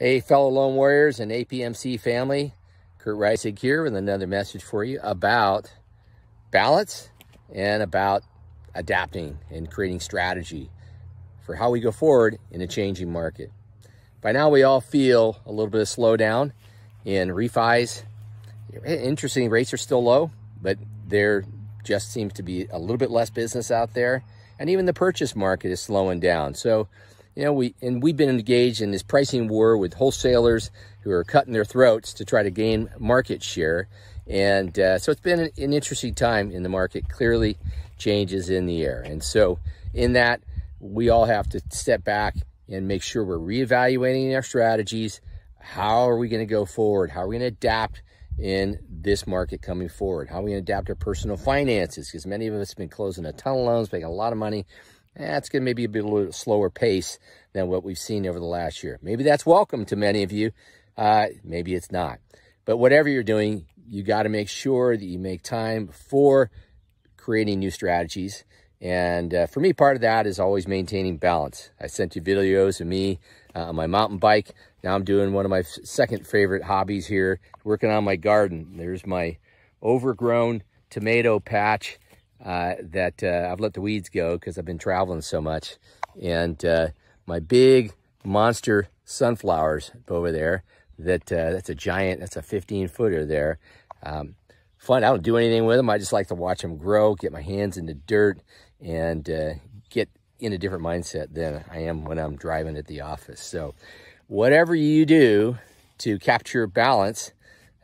Hey, fellow Lone Warriors and APMC family, Kurt Reisig here with another message for you about balance and about adapting and creating strategy for how we go forward in a changing market. By now, we all feel a little bit of slowdown in refis. Interesting, rates are still low, but there just seems to be a little bit less business out there. And even the purchase market is slowing down. So you know, we and we've been engaged in this pricing war with wholesalers who are cutting their throats to try to gain market share. And uh, so it's been an, an interesting time in the market. Clearly, changes in the air. And so, in that, we all have to step back and make sure we're reevaluating our strategies. How are we going to go forward? How are we going to adapt in this market coming forward? How are we going to adapt our personal finances? Because many of us have been closing a ton of loans, making a lot of money, that's eh, going to maybe be a little slower pace than what we've seen over the last year. Maybe that's welcome to many of you. Uh, maybe it's not. But whatever you're doing, you got to make sure that you make time for creating new strategies. And uh, for me, part of that is always maintaining balance. I sent you videos of me uh, on my mountain bike. Now I'm doing one of my second favorite hobbies here, working on my garden. There's my overgrown tomato patch uh, that uh, I've let the weeds go because I've been traveling so much. And uh, my big monster sunflowers over there, that uh, that's a giant, that's a 15 footer there. Um, fun, I don't do anything with them. I just like to watch them grow, get my hands in the dirt and uh, get in a different mindset than I am when I'm driving at the office. So whatever you do to capture balance,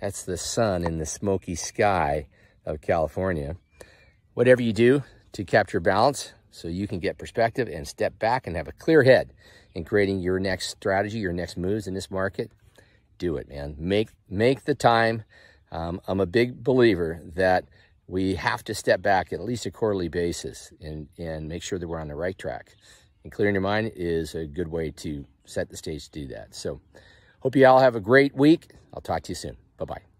that's the sun in the smoky sky of California whatever you do to capture balance so you can get perspective and step back and have a clear head in creating your next strategy, your next moves in this market, do it, man. Make, make the time. Um, I'm a big believer that we have to step back at least a quarterly basis and, and make sure that we're on the right track. And clearing your mind is a good way to set the stage to do that. So hope you all have a great week. I'll talk to you soon. Bye-bye.